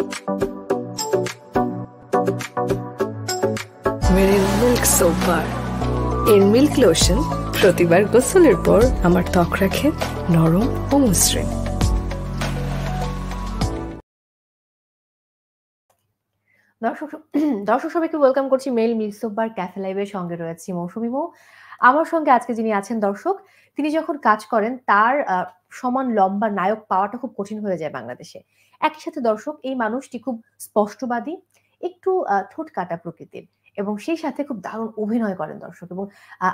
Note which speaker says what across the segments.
Speaker 1: এর milk lotion প্রতিবার গোসলের পর আমার ত্বক রাখে নরম ও মসৃণ দর্শক
Speaker 2: দর্শক সবাইকে ওয়েলকাম করছি মেল মিল্ক সোপার ক্যাফে লাইভের সঙ্গে রয়েছি মৌসুমি মৌ আমার সঙ্গে আজকে যিনি আছেন দর্শক তিনি যখন কাজ করেন তার সমান লম্বা নায়ক পাওয়াটা খুব কঠিন হয়ে যায় বাংলাদেশে একই সাথে দর্শক এই মানুষটি খুব স্পষ্টবাদী একটু ঠোঁট কাটা প্রকৃতির এবং সেই সাথে খুব দারুণ অভিনয় করেন দর্শক এবং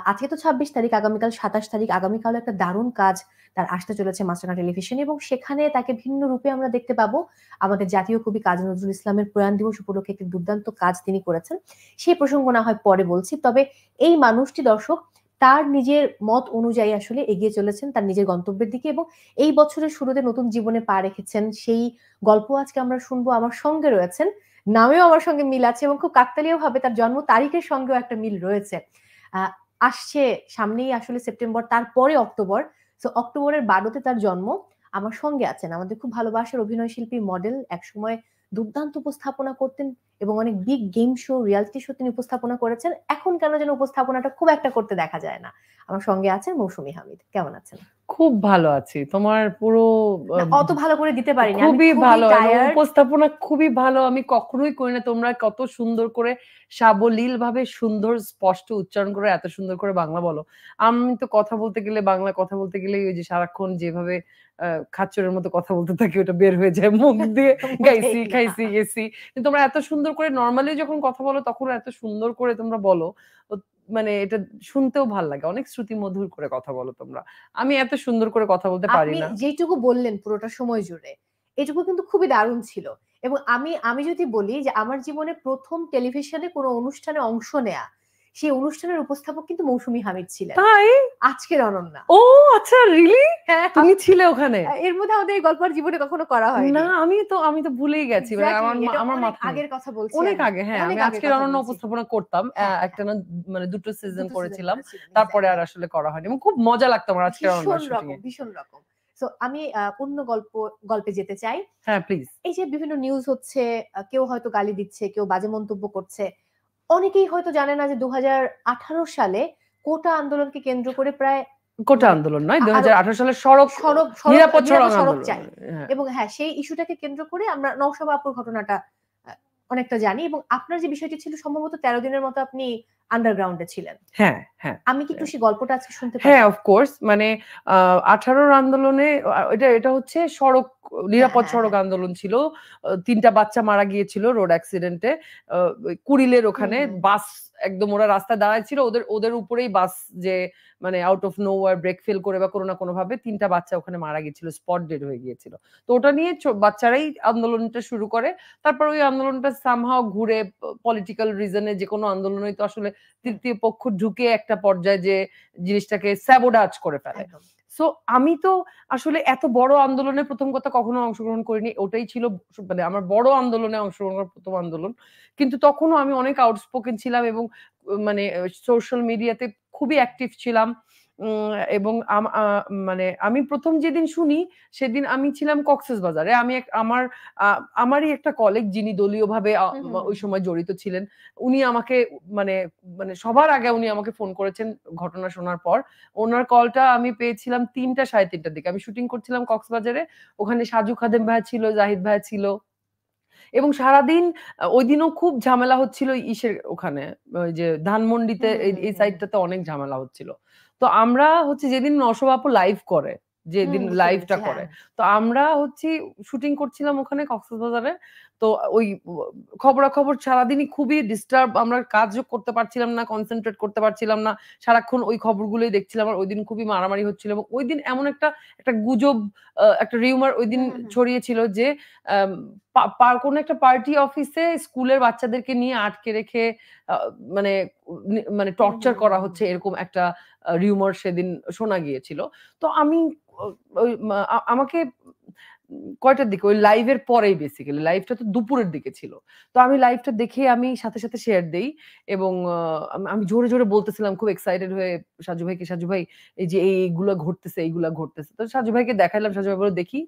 Speaker 2: আজকে তো ছাব্বিশ তারিখ আগামীকাল সাতাশ তারিখ আগামীকাল একটা দারুণ কাজ তার আসতে চলেছে মাস্টারকা টেলিভিশন এবং সেখানে তাকে ভিন্ন রূপে আমরা দেখতে পাবো আমাদের জাতীয় কবি কাজী নজরুল ইসলামের প্রয়াণ দিবস উপলক্ষে একটি দুর্দান্ত কাজ তিনি করেছেন সেই প্রসঙ্গ না হয় পরে বলছি তবে এই মানুষটি দর্শক তার নিজের মত অনুযায়ী আসলে এগিয়ে চলেছেন তার নিজের গন্তব্যের দিকে এবং এই বছরের শুরুতে নতুন জীবনে পা রেখেছেন সেই গল্প আজকে আমরা শুনবো আমার সঙ্গে রয়েছেন নামেও আমার সঙ্গে মিল আছে এবং খুব কাকতালীয় ভাবে তার জন্ম তারিখের সঙ্গেও একটা মিল রয়েছে আসছে সামনেই আসলে সেপ্টেম্বর তারপরে অক্টোবর সো অক্টোবরের বারোতে তার জন্ম আমার সঙ্গে আছেন আমাদের খুব ভালোবাসার অভিনয় শিল্পী মডেল একসময় দুর্দান্ত উপস্থাপনা করতেন এবং অনেক big game show reality show তিনি উপস্থাপনা করেছেন এখন কেন যেন উপস্থাপনাটা খুব একটা করতে দেখা যায় না আমার সঙ্গে আছেন মৌসুমী হামিদ কেমন আছেন
Speaker 1: খুব ভালো আছি তোমার পুরো অত ভালো করে দিতে পারি খুবই ভালো উপস্থাপনা খুবই ভালো আমি কখনোই করি না তোমরা কত সুন্দর করে সাবলীল ভাবে সুন্দর স্পষ্ট উচ্চারণ করে এত সুন্দর করে বাংলা বলো আমি তো কথা বলতে গেলে বাংলা কথা বলতে গেলে ওই যে সারাক্ষণ যেভাবে খাচ্চরের মতো কথা বলতে থাকি ওটা বের হয়ে যায় মুখ দিয়ে গাইছি খাইছি গেছি তোমরা এত সুন্দর করে নর্মালি যখন কথা বলো তখন এত সুন্দর করে তোমরা বলো মানে এটা শুনতেও ভাল লাগে অনেক শ্রুতি মধুর করে কথা বলো তোমরা আমি এত সুন্দর করে কথা বলতে পারি না যেটুকু বললেন পুরোটা সময়
Speaker 2: জুড়ে এটুকু কিন্তু খুবই দারুণ ছিল এবং আমি আমি যদি বলি যে আমার জীবনে প্রথম টেলিভিশনে কোনো অনুষ্ঠানে অংশ নেয়া সেই অনুষ্ঠানের উপস্থাপক কিন্তু মৌসুমী হামিদ ছিলেন তাই
Speaker 1: আজকের অনন্যা ও আচ্ছা রিলি হ্যাঁ তুমি ছিলে ওখানে
Speaker 2: এর মধ্যে আমাদের এই গল্প আর জীবনে কখনো করা হয় না
Speaker 1: আমি তো আমি তো ভুলেই গেছি মানে আমার আমার আগের
Speaker 2: কথা বলছি অনেক আগে হ্যাঁ আমি আজকের অনন্যা
Speaker 1: উপস্থাপনা করতাম হ্যাঁ, একটা না মানে দুটো সিজন করেছিলাম তারপরে আর আসলে করা হয়নি খুব মজা লাগতো আমার আজকের অনন্য
Speaker 2: ভীষণ রকম তো আমি অন্য গল্প গল্পে যেতে চাই হ্যাঁ প্লিজ এই যে বিভিন্ন নিউজ হচ্ছে কেউ হয়তো গালি দিচ্ছে কেউ বাজে মন্তব্য করছে অনেকেই হয়তো জানে না যে দু সালে কোটা আন্দোলনকে কেন্দ্র করে প্রায়
Speaker 1: কোটা আন্দোলন নয় দু সালে সড়ক সড়ক নিরাপদ সড়ক চাই হ্যাঁ।
Speaker 2: এবং হ্যাঁ সেই ইস্যুটাকে কেন্দ্র করে আমরা নওশাবাপুর ঘটনাটা অনেকটা জানি এবং আপনার যে বিষয়টি ছিল সম্ভবত তেরো দিনের মতো আপনি আন্ডারগ্রাউন্ডে ছিলেন হ্যাঁ হ্যাঁ আমি কি একটু সেই গল্পটা আজকে
Speaker 1: শুনতে হ্যাঁ অফকোর্স মানে আঠারোর আন্দোলনে এটা এটা হচ্ছে সড়ক নিরাপদ হ্যাঁ, হ্যাঁ, সড়ক হ্যাঁ। আন্দোলন ছিল তিনটা বাচ্চা মারা গিয়েছিল রোড অ্যাক্সিডেন্টে কুড়িলের ওখানে বাস একদম ওরা রাস্তায় ছিল ওদের ওদের উপরেই বাস যে মানে আউট অফ নো আর ব্রেক ফেল করে বা কোনো না কোনো ভাবে তিনটা বাচ্চা ওখানে মারা গেছিল স্পট ডেড হয়ে গিয়েছিল তো ওটা নিয়ে বাচ্চারাই আন্দোলনটা শুরু করে তারপর ওই আন্দোলনটা সামহাও ঘুরে পলিটিক্যাল রিজনে যে কোনো আন্দোলনই তো আসলে তৃতীয় পক্ষ ঢুকে একটা পর্যায়ে যে জিনিসটাকে স্যাবোডাজ করে ফেলে সো আমি তো আসলে এত বড় আন্দোলনে প্রথম কথা কখনো অংশগ্রহণ করিনি ওটাই ছিল মানে আমার বড় আন্দোলনে অংশগ্রহণ করার প্রথম আন্দোলন কিন্তু তখনও আমি অনেক আউটস্পোকেন ছিলাম এবং মানে সোশ্যাল মিডিয়াতে খুবই অ্যাক্টিভ ছিলাম এবং মানে আমি প্রথম যেদিন শুনি সেদিন আমি ছিলাম কক্সেস বাজারে আমি আমার আমারই একটা কলেগ যিনি দলীয়ভাবে ওই সময় জড়িত ছিলেন উনি আমাকে মানে মানে সবার আগে উনি আমাকে ফোন করেছেন ঘটনা শোনার পর ওনার কলটা আমি পেয়েছিলাম তিনটা সাড়ে তিনটার দিকে আমি শুটিং করছিলাম কক্সবাজারে ওখানে সাজু খাদেম ভাই ছিল জাহিদ ভাই ছিল এবং সারাদিন ওই দিনও খুব ঝামেলা হচ্ছিল ইসের ওখানে ওই যে ধানমন্ডিতে এই সাইডটাতে অনেক ঝামেলা হচ্ছিল তো আমরা হচ্ছে যেদিন নশব আপু লাইভ করে যেদিন লাইভটা করে হ্যাঁ। তো আমরা হচ্ছে শুটিং করছিলাম ওখানে কক্সবাজারে তো ওই খবরাখবর সারাদিনই খুবই ডিস্টার্ব আমরা কাজও করতে পারছিলাম না কনসেন্ট্রেট করতে পারছিলাম না সারাক্ষণ ওই খবরগুলোই দেখছিলাম আর ওই দিন খুবই মারামারি হচ্ছিল এবং ওই দিন এমন একটা একটা গুজব একটা রিউমার ওই দিন ছড়িয়েছিল যে কোন একটা পার্টি অফিসে স্কুলের বাচ্চাদেরকে নিয়ে আটকে রেখে মানে মানে টর্চার করা হচ্ছে এরকম একটা রিউমার সেদিন শোনা গিয়েছিল তো আমি আমাকে কয়টার দিকে ওই লাইভের পরেই বেসিক্যালি লাইভটা তো দুপুরের দিকে ছিল তো আমি লাইভটা দেখে আমি সাথে সাথে শেয়ার দেই এবং আমি জোরে জোরে বলতেছিলাম খুব এক্সাইটেড হয়ে সাজু ভাইকে সাজু ভাই এই যে এইগুলো ঘটতেছে এইগুলা ঘটতেছে তো সাজু ভাইকে দেখাইলাম সাজু ভাই বলে দেখি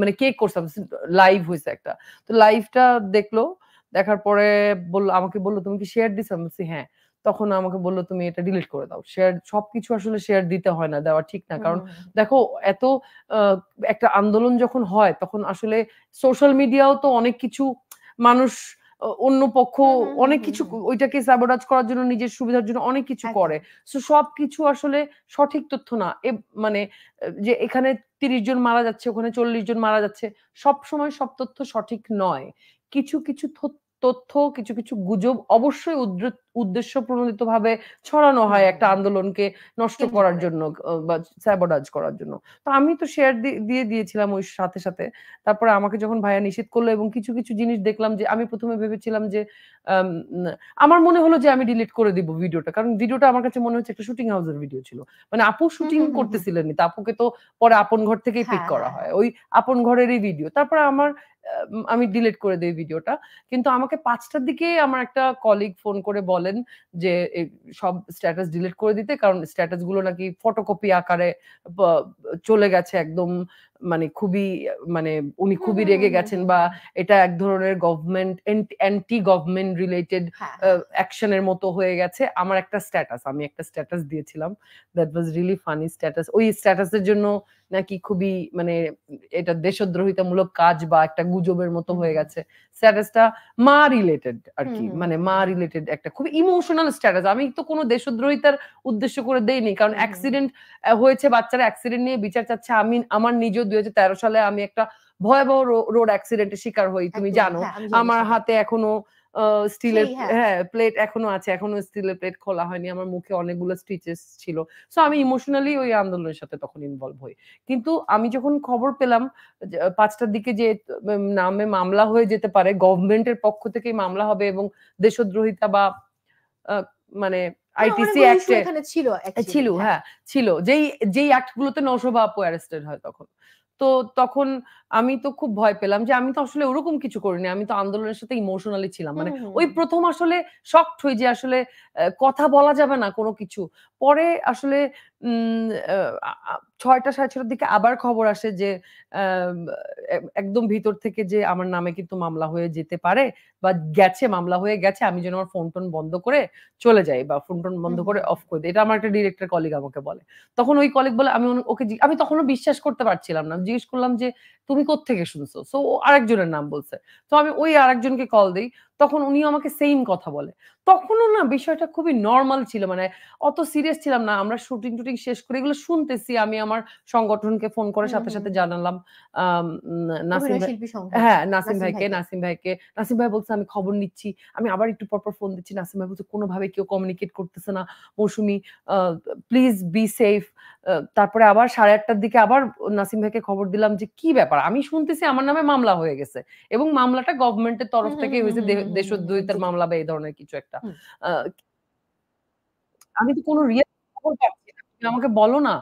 Speaker 1: মানে কে করছে লাইভ হয়েছে একটা তো লাইভটা দেখলো দেখার পরে বললো আমাকে বললো তুমি কি শেয়ার দিছো আমি হ্যাঁ তখন আমাকে বললো তুমি এটা ডিলিট করে দাও শেয়ার সবকিছু আসলে শেয়ার দিতে হয় না দেওয়া ঠিক না কারণ দেখো এত একটা আন্দোলন যখন হয় তখন আসলে সোশ্যাল মিডিয়াও তো অনেক কিছু মানুষ অন্য পক্ষ অনেক কিছু ওইটাকে স্যাবোটাজ করার জন্য নিজের সুবিধার জন্য অনেক কিছু করে সো সবকিছু আসলে সঠিক তথ্য না মানে, এ মানে যে এখানে তিরিশ জন মারা যাচ্ছে ওখানে চল্লিশ জন মারা যাচ্ছে সব সময় সব তথ্য সঠিক নয় কিছু কিছু তথ্য কিছু কিছু গুজব অবশ্যই উদ্বৃত্ত উদ্দেশ্য প্রণোদিত ভাবে ছড়ানো হয় একটা আন্দোলনকে নষ্ট করার জন্য বা স্যাবডাজ করার জন্য তো আমি তো শেয়ার দিয়ে দিয়েছিলাম ওই সাথে সাথে তারপরে আমাকে যখন ভাইয়া নিষেধ করলো এবং কিছু কিছু জিনিস দেখলাম যে আমি প্রথমে ভেবেছিলাম যে আমার মনে হলো যে আমি ডিলিট করে দিব ভিডিওটা কারণ ভিডিওটা আমার কাছে মনে হচ্ছে একটা শুটিং হাউসের ভিডিও ছিল মানে আপু শুটিং করতেছিলেন না আপুকে তো পরে আপন ঘর থেকেই পিক হ্যাঁ, করা হ্যাঁ। হয় ওই আপন ঘরেরই ভিডিও তারপরে আমার আমি ডিলিট করে দিই ভিডিওটা কিন্তু আমাকে পাঁচটার দিকে আমার একটা কলিগ ফোন করে বলে বললেন যে সব স্ট্যাটাস ডিলিট করে দিতে কারণ স্ট্যাটাস গুলো নাকি ফটোকপি আকারে চলে গেছে একদম মানে খুবই মানে উনি খুবই রেগে গেছেন বা এটা এক ধরনের গভর্নমেন্ট অ্যান্টি গভর্নমেন্ট রিলেটেড অ্যাকশনের মতো হয়ে গেছে আমার একটা স্ট্যাটাস আমি একটা স্ট্যাটাস দিয়েছিলাম that was really funny status ওই স্ট্যাটাসের জন্য নাকি খুবই মানে এটা দেশদ্রোহিতামূলক কাজ বা একটা গুজবের মতো হয়ে গেছে স্ট্যাটাসটা মা রিলেটেড আর কি মানে মা রিলেটেড একটা খুব ইমোশনাল স্ট্যাটাস আমি তো কোনো দেশদ্রোহিতার উদ্দেশ্য করে দেইনি কারণ অ্যাক্সিডেন্ট হয়েছে বাচ্চারা অ্যাক্সিডেন্ট নিয়ে বিচার চাচ্ছে আমি আমার নিজ দুই সালে আমি একটা ভয়াবহ রোড অ্যাক্সিডেন্টের শিকার হই তুমি জানো হ্যাঁ, আমার হাতে এখনো স্টিলের হ্যাঁ প্লেট হ্যাঁ, এখনো আছে এখনো স্টিলের প্লেট খোলা হয়নি আমার মুখে অনেকগুলো স্টিচেস ছিল সো আমি ইমোশনালি ওই আন্দোলনের সাথে তখন ইনভলভ হই কিন্তু আমি যখন খবর পেলাম পাঁচটার দিকে যে নামে মামলা হয়ে যেতে পারে গভর্নমেন্টের পক্ষ থেকেই মামলা হবে এবং দেশদ্রোহিতা বা মানে আইটিসি মানে অ্যাক্টে ছিল ছিল হ্যাঁ।, হ্যাঁ ছিল যেই যেই অ্যাক্টগুলোতে নৌসভা আপু অ্যারেস্টেড হয় তখন তো তখন আমি তো খুব ভয় পেলাম যে আমি তো আসলে ওরকম কিছু করিনি আমি তো আন্দোলনের সাথে ইমোশনালি ছিলাম মানে ওই প্রথম আসলে শক্ট হই যে আসলে কথা বলা যাবে না কোনো কিছু পরে আসলে ছয়টা সাড়ে ছটার দিকে আবার খবর আসে যে একদম ভিতর থেকে যে আমার নামে কিন্তু মামলা হয়ে যেতে পারে বা গেছে মামলা হয়ে গেছে আমি যেন আমার ফোন টোন বন্ধ করে চলে যাই বা ফোন টোন বন্ধ করে অফ করে দিই এটা আমার একটা ডিরেক্টর কলিগ আমাকে বলে তখন ওই কলিগ বলে আমি ওকে আমি তখনও বিশ্বাস করতে পারছিলাম না জিজ্ঞেস করলাম যে তুমি কোথেকে শুনছো সো আরেকজনের নাম বলছে তো আমি ওই আরেকজনকে কল দিই তখন উনি আমাকে সেম কথা বলে তখনও না বিষয়টা খুবই নর্মাল ছিল মানে অত সিরিয়াস ছিলাম না আমরা শুটিং টুটিং শেষ করে এগুলো শুনতেছি আমি আমার সংগঠনকে ফোন করে সাথে সাথে জানালাম নাসিম হ্যাঁ নাসিম ভাইকে নাসিম ভাইকে নাসিম ভাই বলছে আমি খবর নিচ্ছি আমি আবার একটু পরপর ফোন দিচ্ছি নাসিম ভাই বলছে কোনোভাবে কেউ কমিউনিকেট করতেছে না মৌসুমি প্লিজ বি সেফ তারপরে আবার সাড়ে আটটার দিকে আবার নাসিম ভাইকে খবর দিলাম যে কি ব্যাপার আমি শুনতেছি আমার নামে মামলা হয়ে গেছে এবং মামলাটা গভর্নমেন্টের তরফ থেকে হয়েছে দেশদ্রোহিতার মামলা বা এই ধরনের কিছু একটা আমি তো কোনো রিয়েল খবর পাচ্ছি না আমাকে বলো না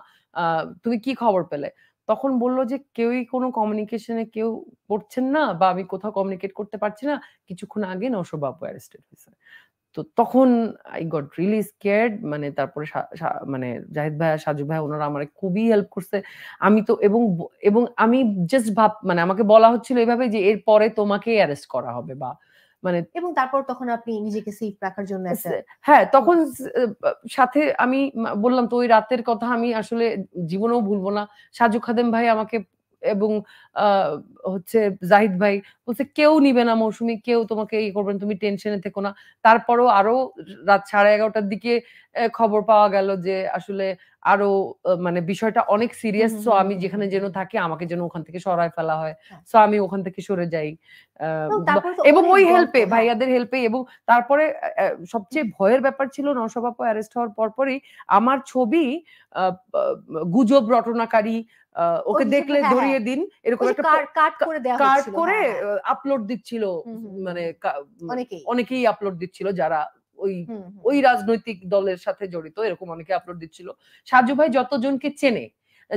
Speaker 1: তুমি কি খবর পেলে তখন বললো যে কেউই কোনো কমিউনিকেশনে কেউ করছেন না বা আমি কোথাও কমিউনিকেট করতে পারছি না কিছুক্ষণ আগে নৌসব বাবু অ্যারেস্টেড হয়েছে তো তখন আই গট রিলি স্কেয়ার্ড মানে তারপরে মানে জাহিদ ভাই আর সাজু ভাই ওনারা আমার খুবই হেল্প করছে আমি তো এবং এবং আমি জাস্ট ভাব মানে আমাকে বলা হচ্ছিল এভাবে যে এরপরে তোমাকে অ্যারেস্ট করা হবে বা মানে এবং তারপর তখন আপনি নিজেকে সেফ রাখার জন্য হ্যাঁ তখন সাথে আমি বললাম তো ওই রাতের কথা আমি আসলে জীবনেও ভুলবো না সাজু খাদেম ভাই আমাকে এবং হচ্ছে জাহিদ ভাই বলছে কেউ নিবে না মৌসুমি কেউ তোমাকে ইয়ে করবেন তুমি টেনশনে থেকো না তারপরও আরো রাত সাড়ে এগারোটার দিকে খবর পাওয়া গেল যে আসলে আরো মানে বিষয়টা অনেক সিরিয়াস সো আমি যেখানে যেন থাকি আমাকে যেন ওখান থেকে সরায় ফেলা হয় আচ্ছা। সো আমি ওখান থেকে সরে যাই এবং ওই হেল্পে হ্যাঁ। ভাইয়াদের হেল্পে এবং তারপরে সবচেয়ে ভয়ের ব্যাপার ছিল নরসভাপ অ্যারেস্ট হওয়ার পরপরই আমার ছবি গুজব রটনাকারী ওকে দেখলে হ্যাঁ, হ্যাঁ। ধরিয়ে দিন এরকম একটা
Speaker 2: কাট করে
Speaker 1: আপলোড দিচ্ছিল মানে অনেকেই আপলোড দিচ্ছিল যারা ওই ওই রাজনৈতিক দলের সাথে জড়িত এরকম অনেকে আপলোড দিচ্ছিল সাজু ভাই যতজনকে চেনে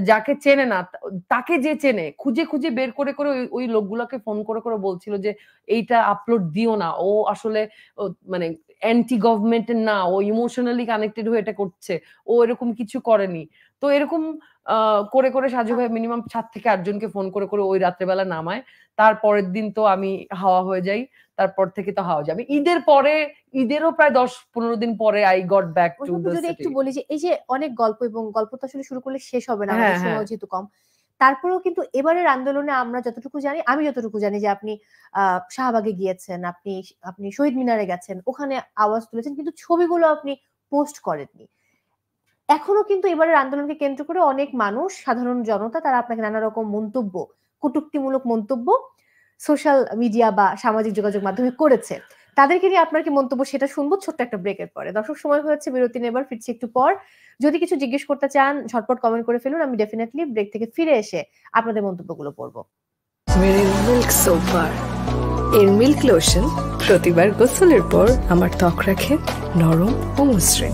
Speaker 1: যাকে চেনে না তাকে যে চেনে খুঁজে খুঁজে বের করে করে ওই লোকগুলোকে ফোন করে করে বলছিল যে এইটা আপলোড দিও না ও আসলে মানে অ্যান্টি গভর্নমেন্টের না ও ইমোশনালি কানেক্টেড হয়ে এটা করছে ও এরকম কিছু করেনি তো এরকম করে করে সাজু ভাই মিনিমাম সাত থেকে আটজনকে ফোন করে করে ওই রাত্রেবেলা নামায় তারপরের দিন তো আমি হাওয়া হয়ে যাই তারপর থেকে তো হাওয়া যাবে ঈদের পরে ঈদেরও প্রায় দশ পনেরো দিন পরে আই গট ব্যাক টু যদি একটু বলি যে এই যে
Speaker 2: অনেক গল্প এবং গল্প তো আসলে শুরু করলে শেষ হবে না হ্যাঁ, হ্যাঁ। সময় যেহেতু কম তারপরেও কিন্তু এবারের আন্দোলনে আমরা যতটুকু জানি আমি যতটুকু জানি যে আপনি আহ শাহবাগে গিয়েছেন আপনি আপনি শহীদ মিনারে গেছেন ওখানে আওয়াজ তুলেছেন কিন্তু ছবিগুলো আপনি পোস্ট করেননি এখনো কিন্তু এবারের আন্দোলনকে কেন্দ্র করে অনেক মানুষ সাধারণ জনতা তারা আপনাকে নানা রকম মন্তব্য কটুক্তিমূলক মন্তব্য সোশ্যাল মিডিয়া বা সামাজিক যোগাযোগ মাধ্যমে করেছে তাদেরকে নিয়ে আপনার কি মন্তব্য সেটা শুনবো ছোট্ট একটা ব্রেকের পরে দর্শক সময় হয়েছে বিরতি নেবার ফিরছি একটু পর যদি কিছু জিজ্ঞেস করতে চান ঝটপট কমেন্ট করে ফেলুন আমি ডেফিনেটলি ব্রেক থেকে ফিরে এসে আপনাদের মন্তব্যগুলো পড়বো
Speaker 1: মিল্ক সোফার এর মিল্ক লোশন প্রতিবার গোসলের পর আমার ত্বক রাখে নরম ও মসৃণ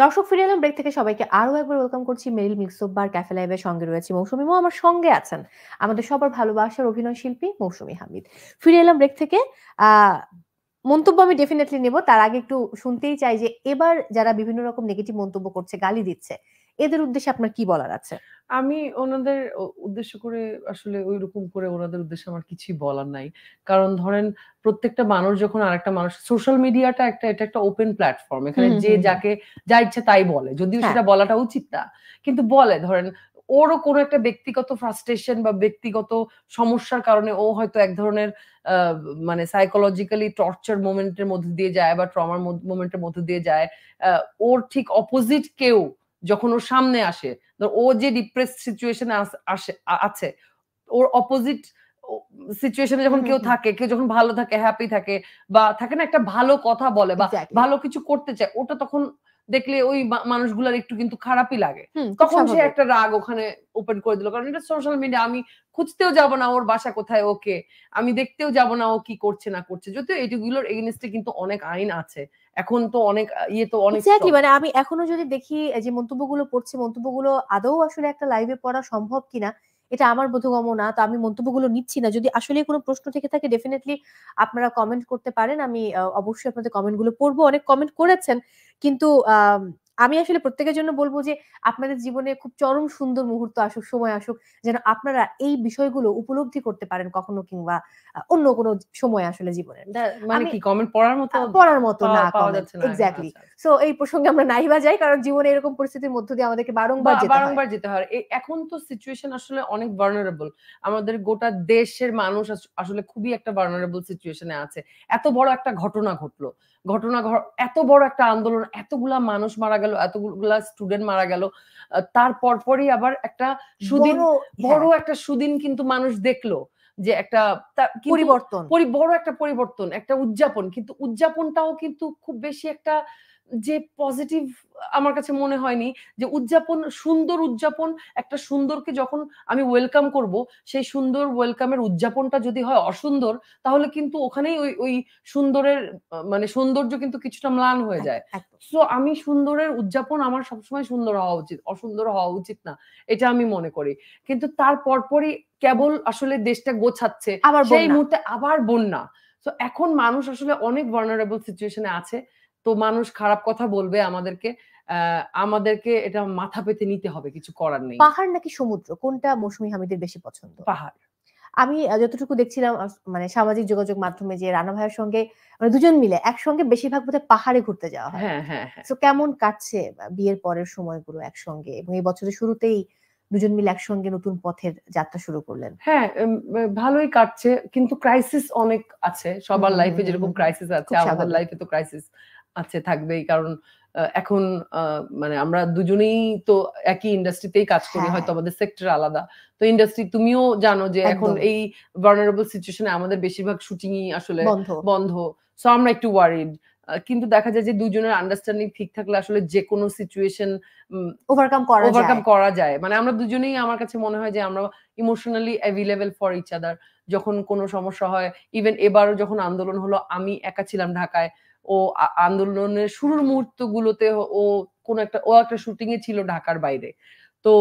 Speaker 2: দর্শক ফিরে এলাম ব্রেক থেকে সবাইকে আরো একবার ওয়েলকাম করছি মেরিল মিক্সোপ বার ক্যাফে লাইভের সঙ্গে রয়েছে মৌসুমি মো আমার সঙ্গে আছেন আমাদের সবার ভালোবাসার অভিনয় শিল্পী মৌসুমি হামিদ ফিরে এলাম ব্রেক থেকে মন্তব্য আমি ডেফিনেটলি নেব তার আগে একটু শুনতেই চাই যে এবার যারা বিভিন্ন রকম নেগেটিভ মন্তব্য করছে গালি দিচ্ছে এদের উদ্দেশ্যে আপনার কি বলার আছে
Speaker 1: আমি ওনাদের উদ্দেশ্য করে আসলে ওই রকম করে ওনাদের উদ্দেশ্যে আমার কিছুই বলার নাই কারণ ধরেন প্রত্যেকটা মানুষ যখন আরেকটা মানুষ সোশ্যাল মিডিয়াটা একটা এটা একটা ওপেন প্ল্যাটফর্ম এখানে যে যাকে যা ইচ্ছে তাই বলে যদিও হ্যাঁ। সেটা বলাটা উচিত না কিন্তু বলে ধরেন ওরও কোনো একটা ব্যক্তিগত ফ্রাস্ট্রেশন বা ব্যক্তিগত সমস্যার কারণে ও হয়তো এক ধরনের মানে সাইকোলজিক্যালি টর্চার মোমেন্টের মধ্যে দিয়ে যায় বা ট্রমার মোমেন্টের মধ্যে দিয়ে যায় ওর ঠিক অপোজিট কেউ যখন ওর সামনে আসে ও যে ডিপ্রেস সিচুয়েশনে আসে আছে ওর অপোজিট সিচুয়েশনে যখন কেউ থাকে কেউ যখন ভালো থাকে হ্যাপি থাকে বা থাকে না একটা ভালো কথা বলে বা ভালো কিছু করতে চায় ওটা তখন দেখলে ওই মানুষগুলোর একটু কিন্তু খারাপই লাগে তখন সে একটা রাগ ওখানে ওপেন করে দিল কারণ এটা সোশ্যাল মিডিয়া আমি খুঁজতেও যাব না ওর বাসা কোথায় ওকে আমি দেখতেও যাব না ও কি করছে না করছে যদিও এইগুলোর এগেনস্টে কিন্তু অনেক আইন আছে এখন তো অনেক ইয়ে তো অনেক এক্স্যাক্টলি মানে আমি
Speaker 2: এখনো যদি দেখি যে মন্তব্যগুলো পড়ছে মন্তব্যগুলো আদৌ আসলে একটা লাইভে পড়া সম্ভব কিনা এটা আমার বোধগম্য না তো আমি মন্তব্যগুলো নিচ্ছি না যদি আসলে কোনো প্রশ্ন থেকে থাকে ডেফিনেটলি আপনারা কমেন্ট করতে পারেন আমি অবশ্যই আপনাদের কমেন্টগুলো পড়বো অনেক কমেন্ট করেছেন কিন্তু আহ আমি আসলে প্রত্যেকের জন্য বলবো যে আপনাদের জীবনে খুব চরম সুন্দর মুহূর্ত আসুক সময় আসুক যেন আপনারা এই বিষয়গুলো উপলব্ধি করতে পারেন কখনো কিংবা অন্য কোনো সময় আসলে জীবনে
Speaker 1: মানে কি কমেন্ট
Speaker 2: পড়ার মতো পড়ার মতো না এক্স্যাক্টলি সো আচ্ছা, আচ্ছা। এই প্রসঙ্গে আমরা নাই বা যাই কারণ জীবনে এরকম পরিস্থিতির মধ্য দিয়ে আমাদেরকে বারংবার বারংবার
Speaker 1: যেতে হয় এখন তো সিচুয়েশন আসলে অনেক ভালনারেবল আমাদের গোটা দেশের মানুষ আসলে খুবই একটা ভালনারেবল সিচুয়েশনে আছে এত বড় একটা ঘটনা ঘটলো ঘটনা এত বড় একটা আন্দোলন এতগুলা মানুষ মারা গেল এতগুলো স্টুডেন্ট মারা গেল তার পরপরই আবার একটা সুদিন হ্যাঁ। বড় একটা সুদিন কিন্তু মানুষ দেখলো যে একটা পরিবর্তন বড় একটা পরিবর্তন একটা উদযাপন কিন্তু উদযাপনটাও কিন্তু খুব বেশি একটা যে পজিটিভ আমার কাছে মনে হয়নি যে উদযাপন সুন্দর উদযাপন একটা সুন্দরকে যখন আমি ওয়েলকাম করব সেই সুন্দর ওয়েলকামের উদযাপনটা যদি হয় অসুন্দর তাহলে কিন্তু ওখানেই ওই ওই সুন্দরের মানে সৌন্দর্য কিন্তু কিছুটা ম্লান হয়ে যায় তো আমি সুন্দরের উদযাপন আমার সবসময় সুন্দর হওয়া উচিত অসুন্দর হওয়া উচিত না এটা আমি মনে করি কিন্তু তার পরপরই কেবল আসলে দেশটা গোছাচ্ছে আবার সেই মুহূর্তে আবার বন্যা তো এখন মানুষ আসলে অনেক ভার্নারেবল সিচুয়েশনে আছে তো মানুষ খারাপ কথা বলবে আমাদেরকে আমাদেরকে এটা মাথা পেতে নিতে হবে কিছু করার নেই পাহাড়
Speaker 2: নাকি সমুদ্র কোনটা মৌসুমী হামিদের বেশি পছন্দ পাহাড় আমি যতটুকু দেখছিলাম মানে সামাজিক যোগাযোগ মাধ্যমে যে রানা ভাইয়ের সঙ্গে মানে দুজন মিলে একসঙ্গে বেশিরভাগ বোধহয় পাহাড়ে ঘুরতে যাওয়া হয়
Speaker 1: হ্যাঁ, হ্যাঁ, হ্যাঁ।
Speaker 2: কেমন কাটছে বিয়ের পরের সময়গুলো একসঙ্গে এবং এই বছরের শুরুতেই দুজন মিলে একসঙ্গে নতুন পথের যাত্রা শুরু করলেন
Speaker 1: হ্যাঁ ভালোই কাটছে কিন্তু ক্রাইসিস অনেক আছে সবার লাইফে যেরকম ক্রাইসিস আছে আমাদের লাইফে তো ক্রাইসিস আছে থাকবেই কারণ এখন মানে আমরা দুজনেই তো একই ইন্ডাস্ট্রিতেই কাজ করি হ্যাঁ। হয়তো আমাদের সেক্টর আলাদা তো ইন্ডাস্ট্রি তুমিও জানো যে এখন এই ভার্নারেবল সিচুয়েশনে আমাদের বেশিরভাগ শুটিংই আসলে বন্ধ সো আমরা একটু ওয়ারিড কিন্তু দেখা যায় যে দুজনের আন্ডারস্ট্যান্ডিং ঠিক থাকলে আসলে যে কোনো সিচুয়েশন ওভারকাম করা ওভারকাম করা যায় মানে আমরা দুজনেই আমার কাছে মনে হয় যে আমরা emotionally available for each other যখন কোনো সমস্যা হয় ইভেন এবারও যখন আন্দোলন হলো আমি একা ছিলাম ঢাকায় ও আন্দোলনের শুরুর মুহূর্তগুলোতে ও কোন একটা ও একটা শুটিং এ ছিল ঢাকার বাইরে তো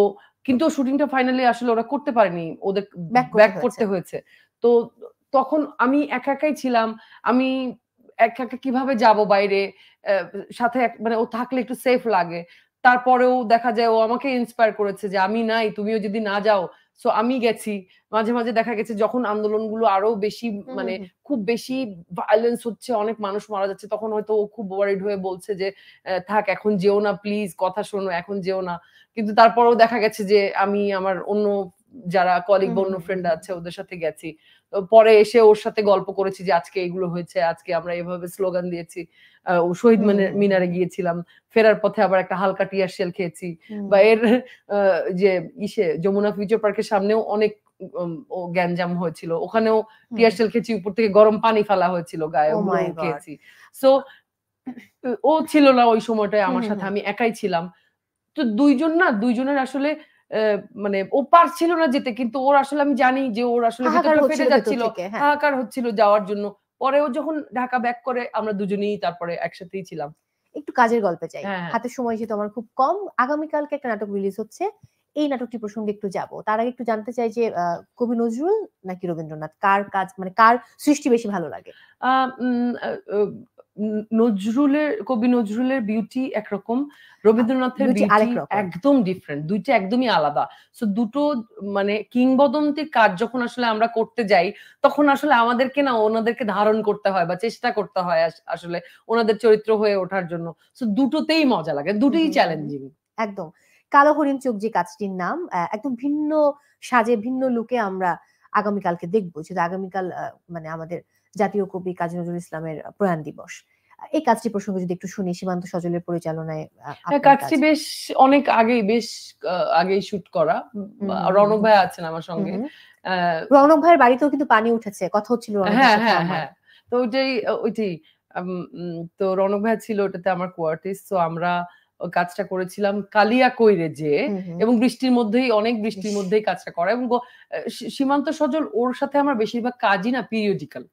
Speaker 1: কিন্তু শুটিংটা ফাইনালি আসলে ওরা করতে পারেনি ওদের ব্যাক করতে হয়েছে তো তখন আমি একা একাই ছিলাম আমি একা একা কিভাবে যাব বাইরে সাথে মানে ও থাকলে একটু সেফ লাগে তারপরেও দেখা যায় ও আমাকে ইন্সপায়ার করেছে যে আমি নাই তুমিও যদি না যাও সো আমি গেছি মাঝে মাঝে দেখা গেছে যখন আন্দোলনগুলো আরো বেশি মানে খুব বেশি ভায়োলেন্স হচ্ছে অনেক মানুষ মারা যাচ্ছে তখন হয়তো ও খুব ওয়ারিড হয়ে বলছে যে থাক এখন যেও না প্লিজ কথা শোনো এখন যেও না কিন্তু তারপরেও দেখা গেছে যে আমি আমার অন্য যারা কলিগ বা অন্য ফ্রেন্ড আছে ওদের সাথে গেছি পরে এসে ওর সাথে গল্প করেছি যে আজকে এগুলো হয়েছে আজকে আমরা এভাবে স্লোগান দিয়েছি শহীদ মিনারে গিয়েছিলাম ফেরার পথে আবার একটা হালকা টিয়ার শেল খেয়েছি বা এর যে ইসে যমুনা ফিউচার পার্কের সামনেও অনেক গ্যাঞ্জাম হয়েছিল ওখানেও টিয়ার শেল খেয়েছি উপর থেকে গরম পানি ফেলা হয়েছিল গায়ে oh খেয়েছি সো ও ছিল না ওই সময়টায় আমার সাথে আমি একাই ছিলাম তো দুইজন না দুইজনের আসলে মানে ও পারছিল না যেতে কিন্তু ওর আসলে আমি জানি যে ওর আসলে ফেটে যাচ্ছিল হ্যাঁ। হাহাকার হচ্ছিল যাওয়ার জন্য পরে ও যখন ঢাকা ব্যাক করে আমরা দুজনেই তারপরে একসাথেই ছিলাম
Speaker 2: একটু কাজের গল্পে চাই হ্যাঁ, হ্যাঁ। হাতে সময় যেহেতু আমার খুব কম আগামীকালকে একটা নাটক রিলিজ হচ্ছে এই নাটকটি প্রসঙ্গে একটু যাব তার আগে একটু জানতে চাই যে কবি নজরুল
Speaker 1: নাকি রবীন্দ্রনাথ কার কাজ মানে কার সৃষ্টি বেশি ভালো লাগে নজরুলের কবি নজরুলের বিউটি একরকম রবীন্দ্রনাথের একদম ডিফারেন্ট দুইটা একদমই আলাদা সো দুটো মানে কিংবদন্তির কাজ যখন আসলে আমরা করতে যাই তখন আসলে আমাদেরকে না ওনাদেরকে ধারণ করতে হয় বা চেষ্টা করতে হয় আসলে ওনাদের চরিত্র হয়ে ওঠার জন্য সো দুটোতেই মজা লাগে দুটোই চ্যালেঞ্জিং একদম
Speaker 2: কালো হরিণ চোখ যে কাজটির নাম একদম ভিন্ন সাজে ভিন্ন লুকে আমরা আগামীকালকে দেখবো যেটা আগামীকাল মানে আমাদের জাতীয় কবি কাজী নজরুল ইসলামের প্রয়াণ দিবস এই কাজটি প্রসঙ্গে যদি একটু শুনি সীমান্ত সজলের পরিচালনায় হ্যাঁ, কাজটি
Speaker 1: বেশ অনেক আগেই বেশ আগেই শুট করা রণব ভাই আছেন আমার সঙ্গে রণব ভাইয়ের বাড়িতেও কিন্তু পানি উঠেছে কথা হচ্ছিল হ্যাঁ হ্যাঁ হ্যাঁ তো ওইটাই ওইটাই তো রণব ভাই ছিল ওটাতে আমার কোয়ার্টিস্ট তো আমরা কাজটা করেছিলাম কালিয়া কইরে যে এবং বৃষ্টির মধ্যেই অনেক বৃষ্টির মধ্যেই কাজটা করা এবং সীমান্ত সজল ওর সাথে আমার বেশিরভাগ কাজই না পিরিয়ডিক্যাল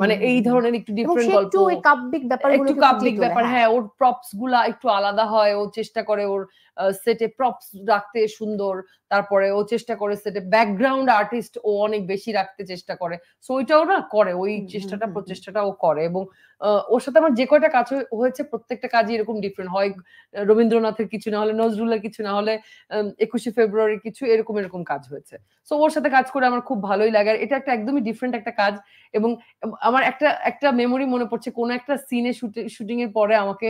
Speaker 1: মানে এই ধরনের একটু ডিফারেন্ট গল্প একটু কাব্যিক ব্যাপার একটু কাব্যিক ব্যাপার হ্যাঁ, হ্যাঁ ওর প্রপস গুলা একটু আলাদা হয় ও চেষ্টা করে ওর সেটে প্রপস রাখতে সুন্দর তারপরে ও চেষ্টা করে সেটে ব্যাকগ্রাউন্ড আর্টিস্ট ও অনেক বেশি রাখতে চেষ্টা করে সো ওইটাও না করে ওই চেষ্টাটা প্রচেষ্টাটা ও করে এবং ওর সাথে আমার যে কয়টা কাজ হয়েছে প্রত্যেকটা কাজই এরকম ডিফারেন্ট হয় রবীন্দ্রনাথের কিছু না হলে নজরুলের কিছু না হলে একুশে ফেব্রুয়ারি কিছু এরকম এরকম কাজ হয়েছে সো ওর সাথে কাজ করে আমার খুব ভালোই লাগে আর এটা একটা একদমই ডিফারেন্ট একটা কাজ এবং আমার একটা একটা মেমোরি মনে পড়ছে কোনো একটা সিনে শুটিং এর পরে আমাকে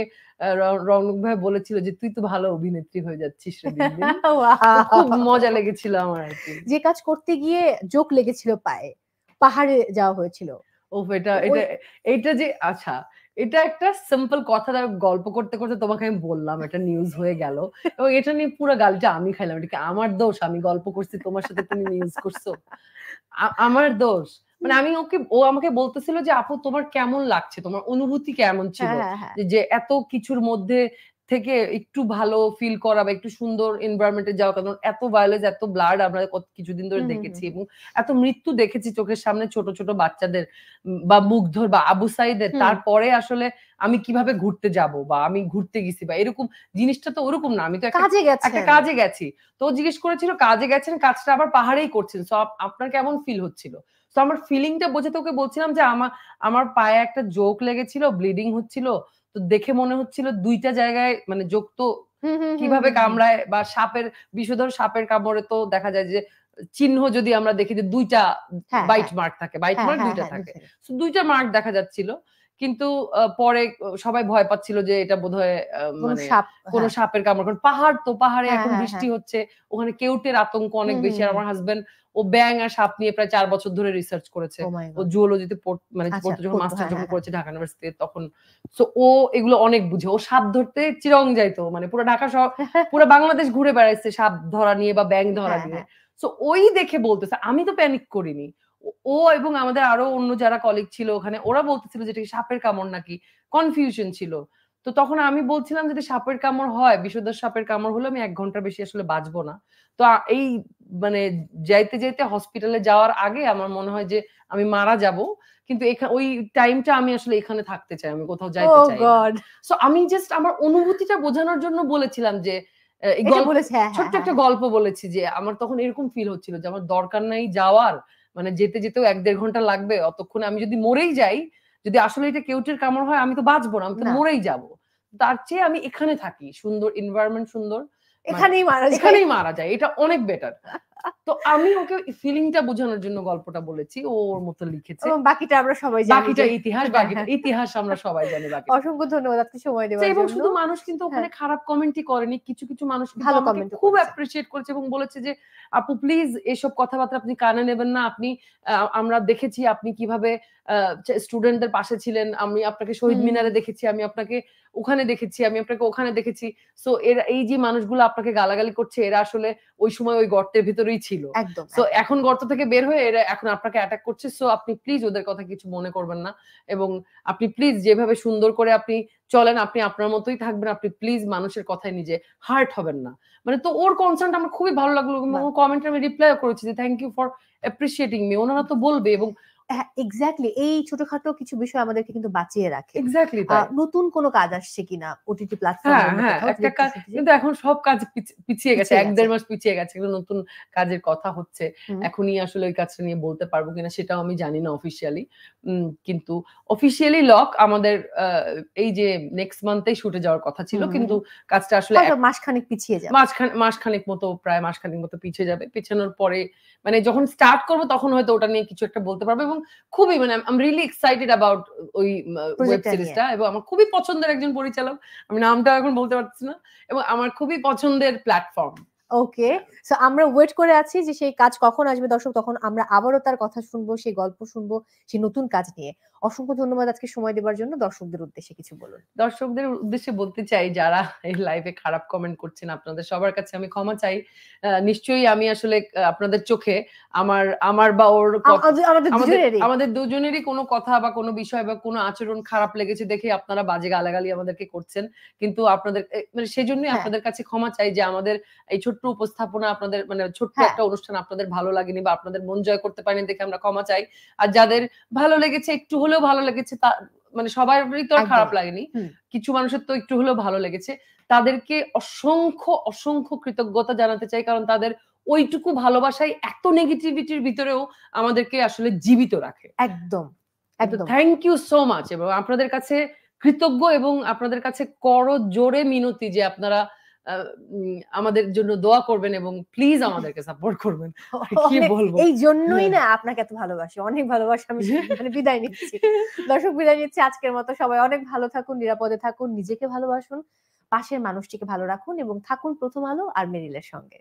Speaker 1: রৌনক ভাই বলেছিল যে তুই তো ভালো অভিনেত্রী হয়ে যাচ্ছিস খুব মজা লেগেছিল আমার আর কি
Speaker 2: যে কাজ করতে গিয়ে জোক লেগেছিল পায়ে পাহাড়ে যাওয়া হয়েছিল
Speaker 1: ও এটা এটা এটা যে আচ্ছা এটা একটা সিম্পল কথা গল্প করতে করতে তোমাকে আমি বললাম এটা নিউজ হয়ে গেল এবং এটা নিয়ে পুরো গালটা আমি খাইলাম এটা আমার দোষ আমি গল্প করছি তোমার সাথে তুমি নিউজ করছো আমার দোষ মানে আমি ওকে ও আমাকে বলতেছিল যে আপু তোমার কেমন লাগছে তোমার অনুভূতি কেমন ছিল হ্যাঁ, হ্যাঁ, হ্যাঁ। যে এত কিছুর মধ্যে থেকে একটু ভালো ফিল করা বা একটু সুন্দর এনভায়রনমেন্টে যাওয়া কারণ এত ভায়োলেন্স এত ব্লাড আমরা কিছুদিন ধরে দেখেছি এবং এত মৃত্যু দেখেছি চোখের সামনে ছোট ছোট বাচ্চাদের বা মুগ্ধর বা আবু সাইদের তারপরে আসলে আমি কিভাবে ঘুরতে যাব বা আমি ঘুরতে গেছি বা এরকম জিনিসটা তো ওরকম না আমি তো কাজে গেছি একটা কাজে গেছি তো জিজ্ঞেস করেছিল কাজে গেছেন কাজটা আবার পাহাড়েই করছেন সো আপনার কেমন ফিল হচ্ছিল তো আমার ফিলিংটা বোঝাতে ওকে বলছিলাম যে আমার আমার পায়ে একটা জোক লেগেছিল ব্লিডিং হচ্ছিল তো দেখে মনে হচ্ছিল দুইটা জায়গায় মানে যোগ তো কিভাবে কামড়ায় বা সাপের বিষধর সাপের কামড়ে তো দেখা যায় যে চিহ্ন যদি আমরা দেখি যে দুইটা বাইট হ্যাঁ, মার্ক হ্যাঁ। থাকে বাইট হ্যাঁ, মার্ক দুইটা থাকে দুইটা মার্ক দেখা যাচ্ছিল কিন্তু পরে সবাই ভয় পাচ্ছিল যে এটা বোধহয় কোন মানে সাপের কামড় কারণ পাহাড় তো পাহাড়ে এখন বৃষ্টি হচ্ছে ওখানে কেউটের আতঙ্ক অনেক বেশি আর আমার হাজবেন্ড ও ব্যাং আর সাপ নিয়ে প্রায় চার বছর ধরে রিসার্চ করেছে oh ও জুওলজিতে মানে আচ্ছা, পড়তো হ্যাঁ, যখন মাস্টার হ্যাঁ, যখন করেছে হ্যাঁ। ঢাকা ইউনিভার্সিটিতে তখন তো ও এগুলো অনেক বুঝে ও সাপ ধরতে চিরং যাইতো মানে পুরো ঢাকা সহ পুরো বাংলাদেশ ঘুরে বেড়াইছে সাপ ধরা নিয়ে বা ব্যাং ধরা নিয়ে তো ওই দেখে বলতেছে আমি তো প্যানিক করিনি ও এবং আমাদের আরো অন্য যারা কলিগ ছিল ওখানে ওরা বলতেছিল যেটা সাপের কামড় নাকি কনফিউশন ছিল তো তখন আমি বলছিলাম যদি সাপের কামড় হয় বিশুদ্ধ সাপের কামড় হলে আমি এক ঘন্টা বেশি আসলে বাঁচবো না তো এই মানে যাইতে যাইতে হসপিটালে যাওয়ার আগে আমার মনে হয় যে আমি মারা যাব কিন্তু এখানে ওই টাইমটা আমি আসলে এখানে থাকতে চাই আমি কোথাও যাইতে oh চাই সো আমি জাস্ট আমার অনুভূতিটা বোঝানোর জন্য বলেছিলাম যে হ্যাঁ, ছোট্ট হ্যাঁ, একটা হ্যাঁ। গল্প বলেছি যে আমার তখন এরকম ফিল হচ্ছিল যে আমার দরকার নাই যাওয়ার মানে যেতে যেতেও এক দেড় ঘন্টা লাগবে অতক্ষণে আমি যদি মরেই যাই যদি আসলে এটা কেউটের কামড় হয় আমি তো বাঁচবো না আমি তো মরেই যাব তার চেয়ে আমি এখানে থাকি সুন্দর এনভায়রনমেন্ট সুন্দর মানে এখানেই মারা যায় এখানেই মারা যায় এটা অনেক বেটার তো আমি ওকে ফিলিংটা বোঝানোর জন্য গল্পটা বলেছি ও ওর মতো লিখেছে বাকিটা আমরা সবাই জানি বাকিটা ইতিহাস হ্যাঁ, বাকিটা হ্যাঁ। ইতিহাস আমরা সবাই জানি বাকি অসংখ্য ধন্যবাদ আপনি সময় দেওয়ার জন্য এবং শুধু মানুষ কিন্তু হ্যাঁ। ওখানে খারাপ কমেন্টই করেনি কিছু কিছু মানুষ ভালো কমেন্ট খুব অ্যাপ্রিশিয়েট করেছে এবং বলেছে যে আপু প্লিজ এসব কথাবার্তা আপনি কানে নেবেন না আপনি আমরা দেখেছি আপনি কিভাবে স্টুডেন্টদের পাশে ছিলেন আমি আপনাকে শহীদ মিনারে দেখেছি আমি আপনাকে ওখানে দেখেছি আমি আপনাকে ওখানে দেখেছি সো এর এই যে মানুষগুলো আপনাকে গালাগালি করছে এরা আসলে ওই সময় ওই গর্তের ভিতরেই ছিল সো এখন গর্ত থেকে বের হয়ে এরা এখন আপনাকে অ্যাটাক করছে সো আপনি প্লিজ ওদের কথা কিছু মনে করবেন না এবং আপনি প্লিজ যেভাবে সুন্দর করে আপনি চলেন আপনি আপনার মতোই থাকবেন আপনি প্লিজ মানুষের কথায় নিজে হার্ট হবেন না মানে তো ওর কনসার্নটা আমার খুবই ভালো লাগলো কমেন্টে আমি রিপ্লাই করেছি যে thank you for appreciating me ওনারা তো বলবে এবং এক্স্যাক্টলি এই ছোটখাটো কিছু বিষয় আমাদেরকে কিন্তু বাঁচিয়ে রাখে এক্স্যাক্টলি
Speaker 2: নতুন কাজ আসছে কিনা ওটিটি
Speaker 1: হ্যাঁ, হ্যাঁ, কিন্তু এখন সব কাজ
Speaker 2: পিছিয়ে গেছে এক দেড় মাস
Speaker 1: পিছিয়ে গেছে কিন্তু নতুন কাজের কথা হচ্ছে এখনই আসলে ওই কাজটা নিয়ে বলতে পারবো কিনা সেটাও আমি জানি না অফিসিয়ালি কিন্তু অফিসিয়ালি লক আমাদের এই যে নেক্সট মান্থেই শুটে যাওয়ার কথা ছিল কিন্তু কাজটা আসলে মাসখানেক পিছিয়ে যাবে মাসখান মাসখানেক মতো প্রায় মাসখানেক মতো পিছিয়ে যাবে পিছানোর পরে মানে যখন স্টার্ট করবো তখন হয়তো ওটা নিয়ে কিছু একটা বলতে পারবো এবং খুবই মানে আম রিয়েলি এক্সাইটেড অ্যাবাউট ওই ওয়েব সিরিজটা এবং আমার খুবই পছন্দের একজন পরিচালক আমি নামটা এখন বলতে পারছি না এবং আমার খুবই পছন্দের প্ল্যাটফর্ম
Speaker 2: ওকে সো আমরা ওয়েট করে আছি যে সেই কাজ কখন আসবে দর্শক তখন আমরা আবারও তার কথা শুনবো সেই গল্প শুনবো সেই নতুন কাজ নিয়ে অসংখ্য ধন্যবাদ আজকে সময় দেবার জন্য দর্শকদের উদ্দেশ্যে
Speaker 1: কিছু বলুন দর্শকদের উদ্দেশ্যে বলতে চাই যারা এই লাইভে খারাপ কমেন্ট করছেন আপনাদের সবার কাছে আমি ক্ষমা চাই নিশ্চয়ই আমি আসলে আপনাদের চোখে আমার আমার বা ওর আমাদের দুজনেরই কোনো কথা বা কোনো বিষয় বা কোনো আচরণ খারাপ লেগেছে দেখে আপনারা বাজে গালাগালি আমাদেরকে করছেন কিন্তু আপনাদের মানে সেজন্যই হ্যাঁ। আপনাদের কাছে ক্ষমা চাই যে আমাদের এই ছোট ছোট্ট উপস্থাপনা আপনাদের মানে ছোট্ট হ্যাঁ। একটা অনুষ্ঠান আপনাদের ভালো লাগেনি বা আপনাদের মন জয় করতে পারেনি দেখে আমরা ক্ষমা চাই আর যাদের ভালো লেগেছে একটু হলেও ভালো লেগেছে তা মানে সবারই তো খারাপ লাগেনি কিছু মানুষের তো একটু হলেও ভালো লেগেছে তাদেরকে অসংখ্য অসংখ্য কৃতজ্ঞতা জানাতে চাই কারণ তাদের ওইটুকু ভালোবাসাই এত নেগেটিভিটির ভিতরেও আমাদেরকে আসলে জীবিত রাখে একদম একদম থ্যাংক ইউ সো মাচ এবং আপনাদের কাছে কৃতজ্ঞ এবং আপনাদের কাছে কর জোরে মিনতি যে আপনারা আমাদের জন্য দোয়া করবেন এবং প্লিজ আমাদেরকে সাপোর্ট করবেন কি বলবো এই জন্যই হ্যাঁ। না আপনাকে এত
Speaker 2: ভালোবাসি অনেক ভালোবাসা আমি মানে বিদায় নিচ্ছি দর্শক বিদায় নিচ্ছি আজকের মতো সবাই অনেক ভালো থাকুন নিরাপদে থাকুন নিজেকে ভালোবাসুন পাশের মানুষটিকে ভালো রাখুন এবং থাকুন প্রথম আলো আর মেরিলের সঙ্গে